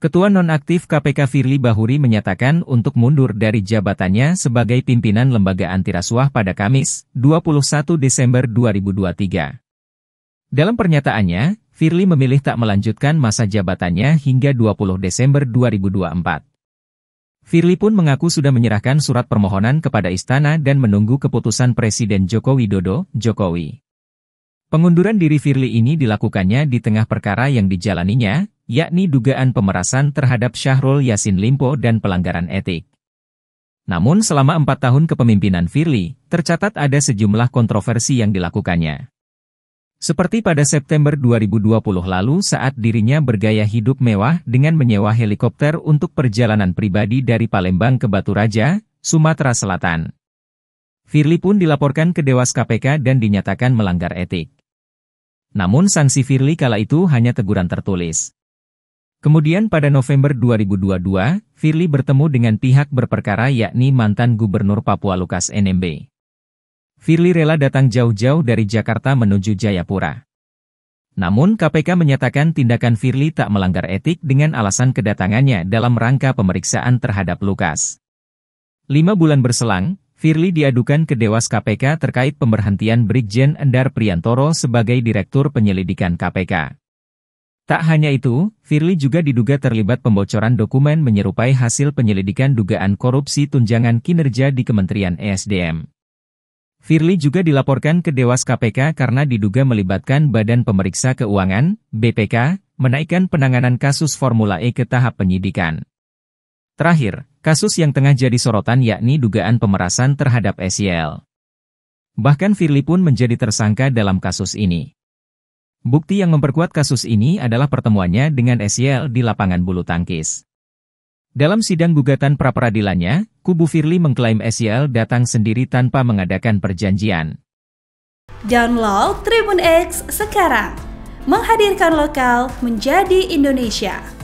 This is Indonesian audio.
Ketua nonaktif KPK Firly Bahuri menyatakan untuk mundur dari jabatannya sebagai pimpinan lembaga antirasuah pada Kamis, 21 Desember 2023. Dalam pernyataannya, Firly memilih tak melanjutkan masa jabatannya hingga 20 Desember 2024. Firly pun mengaku sudah menyerahkan surat permohonan kepada istana dan menunggu keputusan Presiden Joko Widodo, Jokowi. Pengunduran diri Firly ini dilakukannya di tengah perkara yang dijalaninya, yakni dugaan pemerasan terhadap Syahrul Yasin Limpo dan pelanggaran etik. Namun selama empat tahun kepemimpinan Firly, tercatat ada sejumlah kontroversi yang dilakukannya. Seperti pada September 2020 lalu saat dirinya bergaya hidup mewah dengan menyewa helikopter untuk perjalanan pribadi dari Palembang ke Batu Raja, Sumatera Selatan. Firly pun dilaporkan ke Dewas KPK dan dinyatakan melanggar etik. Namun sanksi Firly kala itu hanya teguran tertulis. Kemudian pada November 2022, Firly bertemu dengan pihak berperkara yakni mantan Gubernur Papua Lukas NMB. Firly rela datang jauh-jauh dari Jakarta menuju Jayapura. Namun KPK menyatakan tindakan Firly tak melanggar etik dengan alasan kedatangannya dalam rangka pemeriksaan terhadap Lukas. Lima bulan berselang, Firly diadukan ke Dewas KPK terkait pemberhentian Brigjen Endar Priantoro sebagai Direktur Penyelidikan KPK. Tak hanya itu, Firly juga diduga terlibat pembocoran dokumen menyerupai hasil penyelidikan dugaan korupsi tunjangan kinerja di Kementerian ESDM. Firly juga dilaporkan ke Dewas KPK karena diduga melibatkan Badan Pemeriksa Keuangan, BPK, menaikkan penanganan kasus Formula E ke tahap penyidikan. Terakhir, kasus yang tengah jadi sorotan yakni dugaan pemerasan terhadap SEL. Bahkan Firly pun menjadi tersangka dalam kasus ini. Bukti yang memperkuat kasus ini adalah pertemuannya dengan SEL di lapangan bulu tangkis. Dalam sidang gugatan praperadilannya, kubu Firly mengklaim SEL datang sendiri tanpa mengadakan perjanjian. Download Tribun X sekarang, menghadirkan lokal menjadi Indonesia.